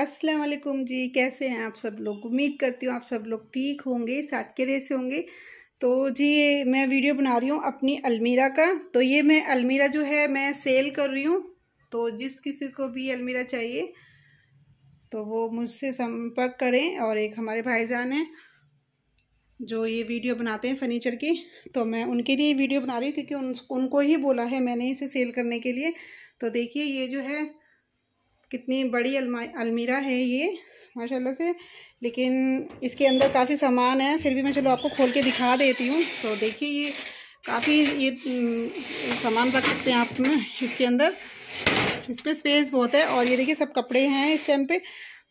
अस्सलाम वालेकुम जी कैसे हैं आप सब लोग उम्मीद करती हूँ आप सब लोग ठीक होंगे साथ के से होंगे तो जी ये मैं वीडियो बना रही हूँ अपनी अलमीरा का तो ये मैं अलमीरा जो है मैं सेल कर रही हूँ तो जिस किसी को भी अलमीरा चाहिए तो वो मुझसे संपर्क करें और एक हमारे भाईजान हैं जो ये वीडियो बनाते हैं फर्नीचर की तो मैं उनके लिए वीडियो बना रही हूँ क्योंकि उन, उनको ही बोला है मैंने इसे सेल करने के लिए तो देखिए ये जो है कितनी बड़ी अलमीरा है ये माशाल्लाह से लेकिन इसके अंदर काफ़ी सामान है फिर भी मैं चलो आपको खोल के दिखा देती हूँ तो देखिए ये काफ़ी ये सामान रख सकते हैं आप में इसके अंदर इस पर स्पेस बहुत है और ये देखिए सब कपड़े हैं इस टाइम पे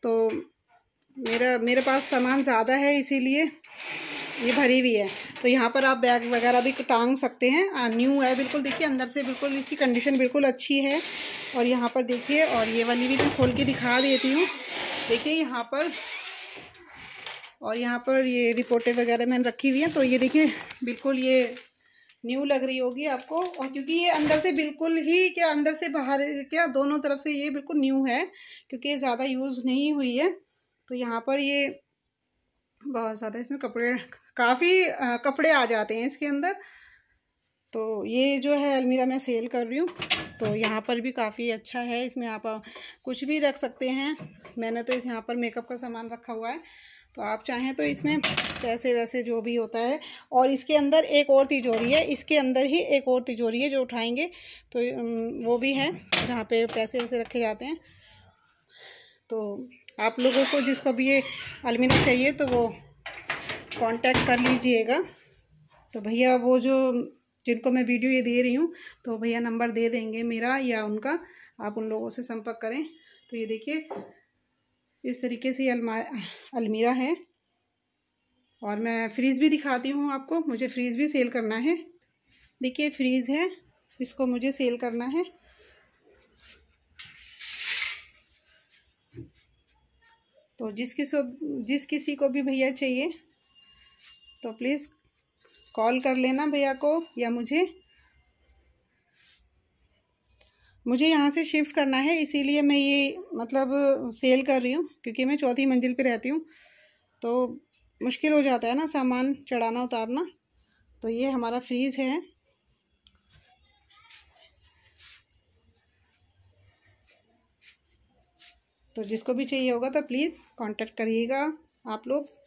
तो मेरा मेरे पास सामान ज़्यादा है इसीलिए ये भरी हुई है तो यहाँ पर आप बैग वगैरह भी टांग सकते हैं न्यू है बिल्कुल देखिए अंदर से बिल्कुल इसकी कंडीशन बिल्कुल अच्छी है और यहाँ पर देखिए और ये वाली भी मैं खोल के दिखा देती हूँ देखिए यहाँ पर और यहाँ पर ये रिपोर्टें वगैरह मैंने रखी हुई हैं तो ये देखिए बिल्कुल ये न्यू लग रही होगी आपको और क्योंकि ये अंदर से बिल्कुल ही क्या अंदर से बाहर क्या दोनों तरफ से ये बिल्कुल न्यू है क्योंकि ज़्यादा यूज़ नहीं हुई है तो यहाँ पर ये बहुत ज़्यादा इसमें कपड़े काफ़ी कपड़े आ जाते हैं इसके अंदर तो ये जो है अलमीरा मैं सेल कर रही हूँ तो यहाँ पर भी काफ़ी अच्छा है इसमें आप कुछ भी रख सकते हैं मैंने तो इस यहाँ पर मेकअप का सामान रखा हुआ है तो आप चाहें तो इसमें पैसे वैसे जो भी होता है और इसके अंदर एक और तिजोरी है इसके अंदर ही एक और तिजोरी है जो उठाएंगे तो वो भी है जहाँ पे पैसे वैसे रखे जाते हैं तो आप लोगों को जिसको भी ये अलमीरा चाहिए तो वो कांटेक्ट कर लीजिएगा तो भैया वो जो जिनको मैं वीडियो ये दे रही हूँ तो भैया नंबर दे देंगे मेरा या उनका आप उन लोगों से संपर्क करें तो ये देखिए इस तरीके से ये अलमीरा है और मैं फ्रीज़ भी दिखाती हूँ आपको मुझे फ्रीज़ भी सेल करना है देखिए फ्रीज़ है इसको मुझे सेल करना है तो जिस किसी जिस किसी को भी भैया चाहिए तो प्लीज़ कॉल कर लेना भैया को या मुझे मुझे यहाँ से शिफ्ट करना है इसीलिए मैं ये मतलब सेल कर रही हूँ क्योंकि मैं चौथी मंजिल पे रहती हूँ तो मुश्किल हो जाता है ना सामान चढ़ाना उतारना तो ये हमारा फ्रीज़ है तो जिसको भी चाहिए होगा तो प्लीज़ कांटेक्ट करिएगा आप लोग